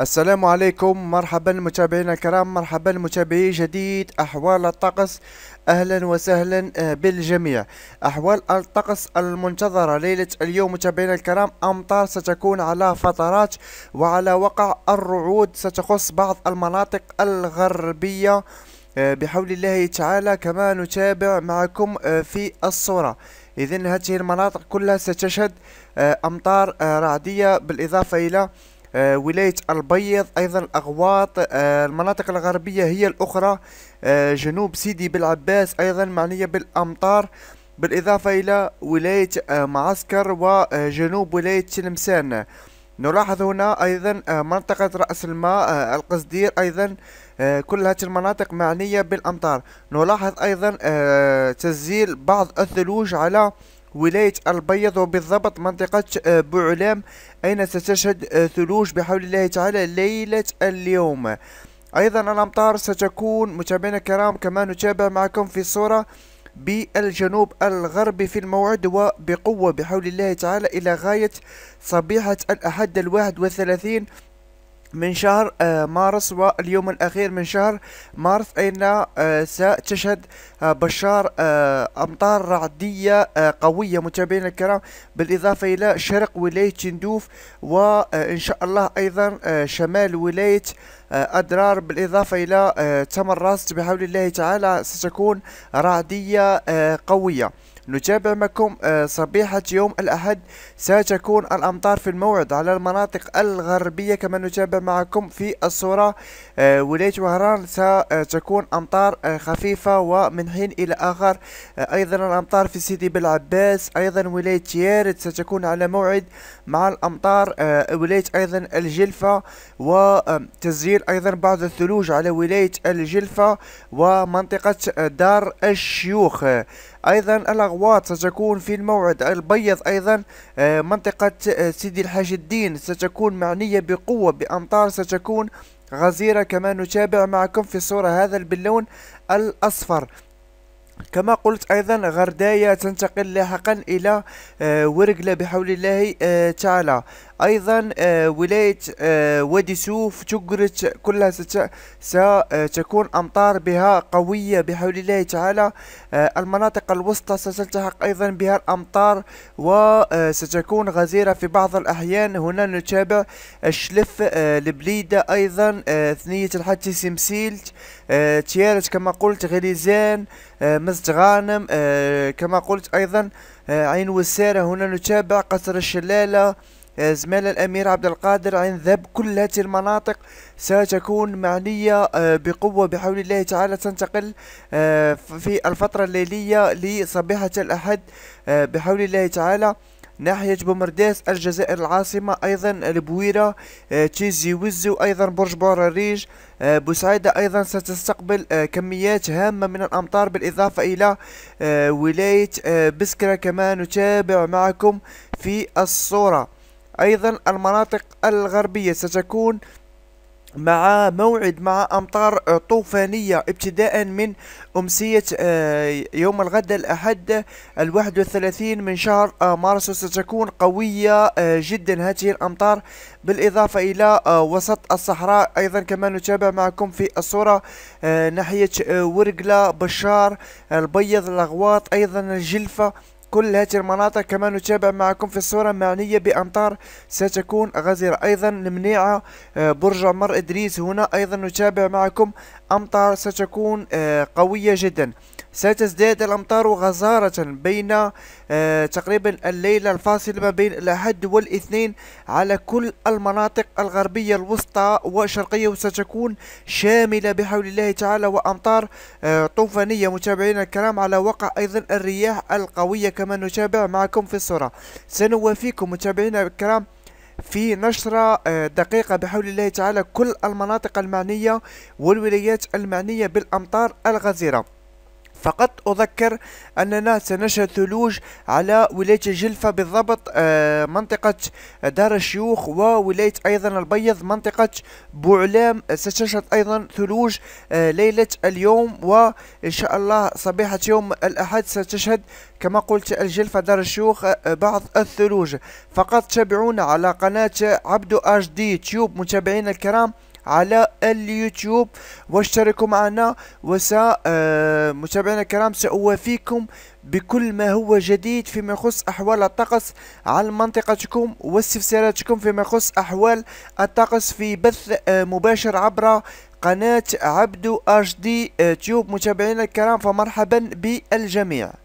السلام عليكم مرحبا متابعينا الكرام مرحبا متابعي جديد احوال الطقس اهلا وسهلا آه، بالجميع احوال الطقس المنتظره ليله اليوم متابعينا الكرام امطار ستكون على فترات وعلى وقع الرعود ستخص بعض المناطق الغربيه آه، بحول الله تعالى كما نتابع معكم آه، في الصورة إذن هذه المناطق كلها ستشهد أمطار رعدية بالإضافة إلى آه، ولاية البيض أيضا الأغواط آه، المناطق الغربية هي الأخرى آه، جنوب سيدي بالعباس أيضا معنية بالأمطار بالإضافة إلى ولاية معسكر وجنوب ولاية تلمسان نلاحظ هنا أيضا منطقة رأس الماء القصدير أيضا كل هذه المناطق معنية بالأمطار نلاحظ أيضا تسجيل بعض الثلوج على ولاية البيض وبالضبط منطقة آه، بوعلام أين ستشهد آه، ثلوج بحول الله تعالى ليلة اليوم أيضا الأمطار ستكون متابعينا الكرام كما نتابع معكم في الصورة بالجنوب الغربي في الموعد وبقوة بحول الله تعالى إلى غاية صبيحة الأحد الواحد والثلاثين من شهر آه، مارس واليوم الأخير من شهر مارس أين آه، ستشهد آه، بشار أمطار رعدية قوية متابعينا الكرام بالإضافة إلى شرق ولاية تندوف وإن شاء الله أيضا شمال ولاية أدرار بالإضافة إلى تمر راست بحول الله تعالى ستكون رعدية قوية نتابع معكم آه، صبيحة يوم الأحد ستكون الأمطار في الموعد على المناطق الغربية كما نتابع معكم في الصورة آه، ولاية وهران ستكون أمطار آه، خفيفة ومن حين إلى آخر أيضا الأمطار في سيدي بلعباس أيضا ولاية يارد ستكون على موعد مع الأمطار ولاية أيضا الجلفة وتسجيل أيضا بعض الثلوج على ولاية الجلفة ومنطقة دار الشيوخ ايضا الاغواط ستكون في الموعد البيض ايضا آه، منطقة آه، سيدي الحاج الدين ستكون معنية بقوة بامطار ستكون غزيرة كما نتابع معكم في الصورة هذا باللون الاصفر كما قلت ايضا غردايه تنتقل لاحقا الى آه، ورقله بحول الله تعالى أيضا آه، ولاية آه، وادي سوف تجرت كلها ستكون أمطار بها قوية بحول الله تعالى آه، المناطق الوسطى ستلتحق أيضا بها الأمطار وستكون غزيرة في بعض الأحيان هنا نتابع الشلف البليدة أيضا ثنية الحج سمسيل تيارت كما قلت غليزان مزد غانم كما قلت أيضا عين وسارة هنا نتابع قصر الشلالة زمال الأمير عبد القادر عن ذب كل هذه المناطق ستكون معنية آه، بقوة بحول الله تعالى تنتقل آه، في الفترة الليلية لصبيحة الأحد آه، بحول الله تعالى ناحية بومرداس الجزائر العاصمة أيضا البويرة تيزي وزو أيضا برج الريج بوسعيدة أيضا ستستقبل كميات هامة من الأمطار بالإضافة إلى ولاية بسكرة كما نتابع معكم في الصورة أيضا المناطق الغربية ستكون مع موعد مع أمطار طوفانية ابتداء من أمسية آه، يوم الغد الأحد الواحد والثلاثين من شهر آه، مارس ستكون قوية آه، جدا هذه الأمطار بالإضافة إلى وسط الصحراء أيضا كما نتابع معكم في الصورة ناحية ورقلة بشار البيض الأغواط أيضا الجلفة كل هذه المناطق كما نتابع معكم في الصورة معنية بأمطار ستكون غزيرة أيضا المنيعة آه، برج عمر إدريس هنا أيضا نتابع معكم أمطار ستكون آه، قوية جدا ستزداد الأمطار غزارة بين آه، تقريبا الليلة الفاصلة ما بين الأحد والاثنين على كل المناطق الغربية الوسطى وشرقية وستكون شاملة بحول الله تعالى وأمطار آه، طوفانية متابعينا الكرام على وقع أيضا الرياح القوية كما نتابع معكم في الصورة سنوافيكم متابعينا الكرام في نشرة آه، دقيقة بحول الله تعالى كل المناطق المعنية والولايات المعنية بالأمطار الغزيرة فقط أذكر أننا سنشهد ثلوج على ولاية جلفة بالضبط آه، منطقة آه، دار الشيوخ وولاية أيضا البيض منطقة بوعلام آه، ستشهد أيضا ثلوج ليلة اليوم وإن شاء الله صبيحة يوم الأحد ستشهد كما قلت الجلفة دار الشيوخ بعض الثلوج فقط تابعونا على قناة عبدو اش دي تيوب متابعينا الكرام على اليوتيوب واشتركوا معنا وس آه، متابعينا الكرام سأوافيكم بكل ما هو جديد فيما يخص أحوال الطقس على منطقتكم واستفساراتكم فيما يخص أحوال الطقس في بث آه، مباشر عبر قناة عبدو اش دي آه، تيوب متابعينا الكرام فمرحبا بالجميع